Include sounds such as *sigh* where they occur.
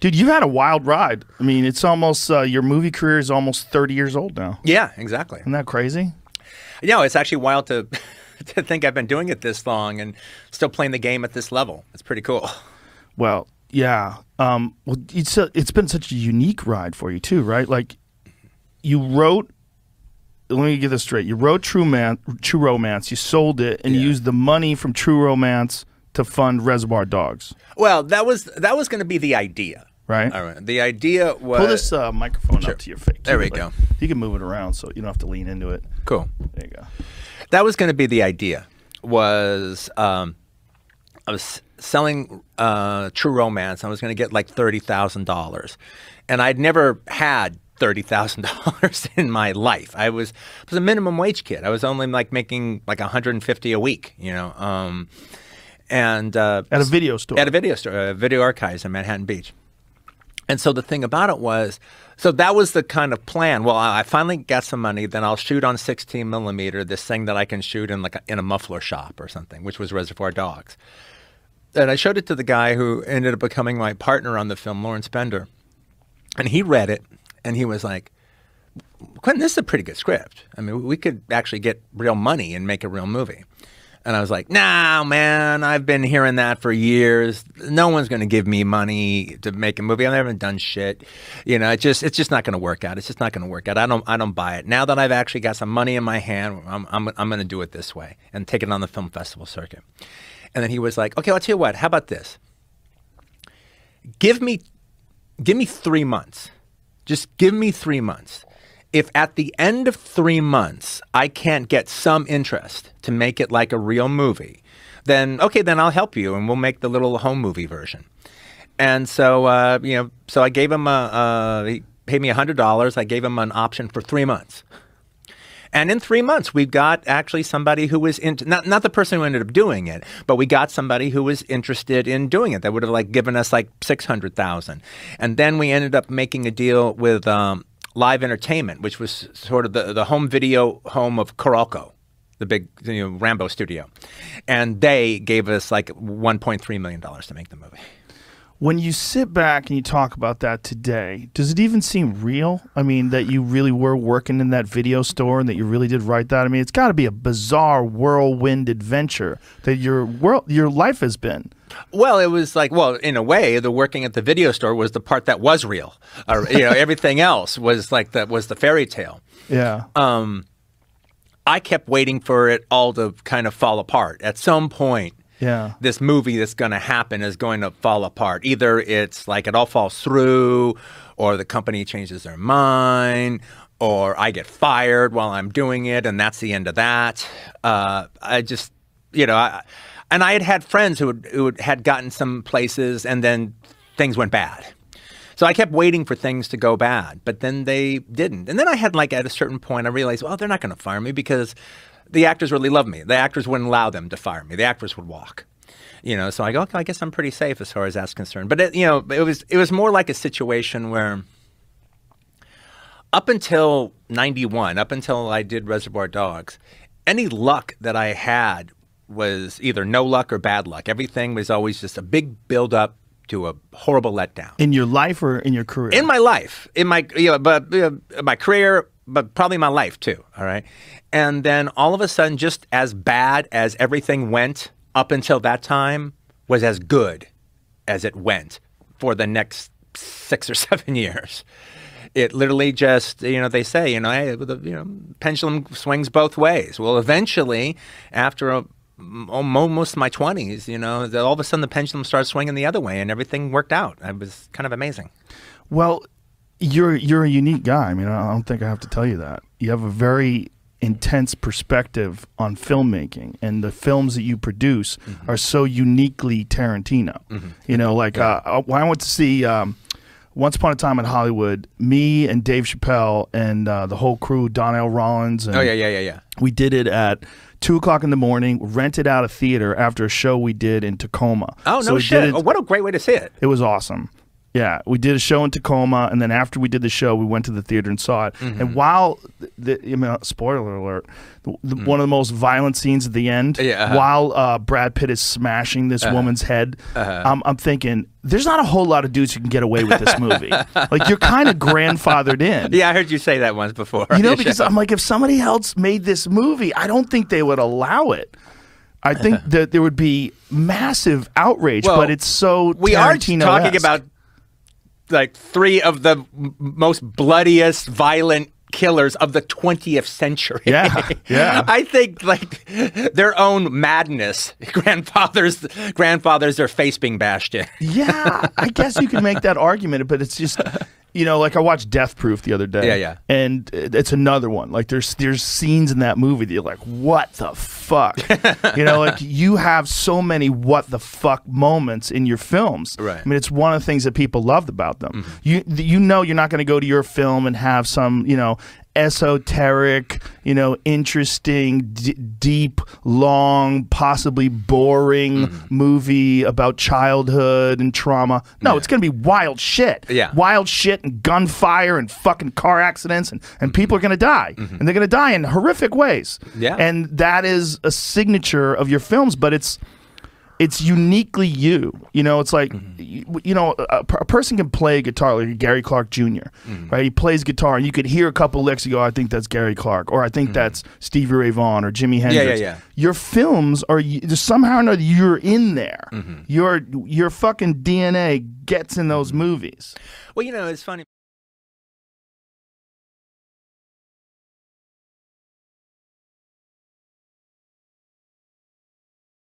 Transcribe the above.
Dude, you've had a wild ride. I mean, it's almost uh, your movie career is almost 30 years old now. Yeah, exactly. Isn't that crazy? Yeah, it's actually wild to *laughs* to think I've been doing it this long and still playing the game at this level. It's pretty cool. Well, yeah. Um, well, it's a, it's been such a unique ride for you too, right? Like you wrote. Let me get this straight. You wrote True Man, True Romance. You sold it and yeah. used the money from True Romance to fund Reservoir Dogs? Well, that was that was going to be the idea. Right. All right. The idea was pull this uh, microphone sure. up to your face. There we like, go. You can move it around, so you don't have to lean into it. Cool. There you go. That was going to be the idea. Was um, I was selling uh, True Romance. I was going to get like thirty thousand dollars, and I'd never had thirty thousand dollars *laughs* in my life. I was I was a minimum wage kid. I was only like making like one hundred and fifty a week. You know. Um, and uh, at a video store. At a video store, A Video Archives in Manhattan Beach. And so the thing about it was, so that was the kind of plan. Well, I finally got some money, then I'll shoot on 16 millimeter this thing that I can shoot in like a, in a muffler shop or something, which was Reservoir Dogs. And I showed it to the guy who ended up becoming my partner on the film, Lawrence Bender, and he read it and he was like, "Quentin, this is a pretty good script. I mean, we could actually get real money and make a real movie." And I was like, nah, man, I've been hearing that for years. No one's going to give me money to make a movie. I haven't done shit. You know, it just, it's just not going to work out. It's just not going to work out. I don't, I don't buy it. Now that I've actually got some money in my hand, I'm, I'm, I'm going to do it this way and take it on the film festival circuit. And then he was like, okay, I'll tell you what, how about this? Give me, give me three months. Just give me three months if at the end of three months I can't get some interest to make it like a real movie, then okay, then I'll help you and we'll make the little home movie version. And so, uh, you know, so I gave him a, he paid me $100. I gave him an option for three months. And in three months, we got actually somebody who was in, not, not the person who ended up doing it, but we got somebody who was interested in doing it. That would have like given us like 600,000. And then we ended up making a deal with um, live entertainment, which was sort of the, the home video home of Coralco, the big you know, Rambo studio. And they gave us like $1.3 million to make the movie. When you sit back and you talk about that today, does it even seem real? I mean, that you really were working in that video store and that you really did write that. I mean, it's got to be a bizarre whirlwind adventure that your world, your life has been. Well, it was like, well, in a way, the working at the video store was the part that was real. Or, you know, *laughs* everything else was like that was the fairy tale. Yeah. Um, I kept waiting for it all to kind of fall apart. At some point, yeah. this movie that's going to happen is going to fall apart. Either it's like it all falls through, or the company changes their mind, or I get fired while I'm doing it, and that's the end of that. Uh, I just you know, I, and I had had friends who had, who had gotten some places and then things went bad. So I kept waiting for things to go bad, but then they didn't. And then I had like at a certain point, I realized, well, they're not going to fire me because the actors really love me. The actors wouldn't allow them to fire me. The actors would walk. You know, so I go, okay, I guess I'm pretty safe as far as that's concerned. But it, you know, it was it was more like a situation where up until 91, up until I did Reservoir Dogs, any luck that I had was either no luck or bad luck. Everything was always just a big build up to a horrible letdown. In your life or in your career? In my life, in my you know, but you know, my career, but probably my life too. All right, and then all of a sudden, just as bad as everything went up until that time, was as good as it went for the next six or *laughs* seven years. It literally just, you know, they say, you know, hey, the, you know, pendulum swings both ways. Well, eventually, after a most of my 20s, you know, that all of a sudden the pendulum started swinging the other way and everything worked out. It was kind of amazing. Well, you're you're a unique guy. I mean, I don't think I have to tell you that. You have a very intense perspective on filmmaking and the films that you produce mm -hmm. are so uniquely Tarantino. Mm -hmm. You know, like yeah. Uh, uh, when I went to see um, once Upon a Time in Hollywood, me and Dave Chappelle and uh, the whole crew, Donnell Rollins. And, oh yeah, yeah, yeah, yeah we did it at two o'clock in the morning. Rented out a theater after a show we did in Tacoma. Oh no so shit! It, oh, what a great way to see it! It was awesome. Yeah, we did a show in Tacoma, and then after we did the show, we went to the theater and saw it. Mm -hmm. And mm-hmm. while, the, spoiler alert, the, the, mm -hmm. one of the most violent scenes at the end, yeah, uh -huh. while uh, Brad Pitt is smashing this uh -huh. woman's head, -huh. Um, I'm thinking, there's not a whole lot of dudes who can get away with this movie. *laughs* like, you're kind of grandfathered in. Yeah, I heard you say that once before. You know, because show. I'm like, if somebody else made this movie, I don't think they would allow it. I think uh-huh. that there would be massive outrage, well, but it's so we are talking about like three of the most bloodiest, violent killers of the 20th century. Yeah, *laughs* yeah. I think like their own madness, *laughs* grandfathers, grandfathers, their face being bashed in. yeah, I guess you can make that *laughs* argument, but it's just. You know, like I watched Death Proof the other day. Yeah, yeah. And it's another one. Like there's there's scenes in that movie that you're like, what the fuck? *laughs* you know, like you have so many what the fuck moments in your films. Right. I mean, it's one of the things that people loved about them. Mm -hmm. You you know, you're not going to go to your film and have some you know esoteric you know, interesting, deep, long, possibly boring mm. movie about childhood and trauma. No, yeah. it's going to be wild shit. Yeah. Wild shit and gunfire and fucking car accidents and, and mm -hmm. people are going to die. Mm -hmm. And they're going to die in horrific ways. Yeah. And that is a signature of your films, but it's it's uniquely you. You know, it's like, mm -hmm. you, you, know, a, a, person can play guitar like Gary Clark junior mm -hmm. right? He plays guitar and you could hear a couple licks and go, I think that's Gary Clark or I think mm -hmm. that's Stevie Ray Vaughan or Jimi Hendrix. Yeah, yeah, yeah. Your films are somehow or another, you're in there. Mm-hmm. Your, your fucking DNA gets in those mm-hmm. movies. Well, you know, it's funny.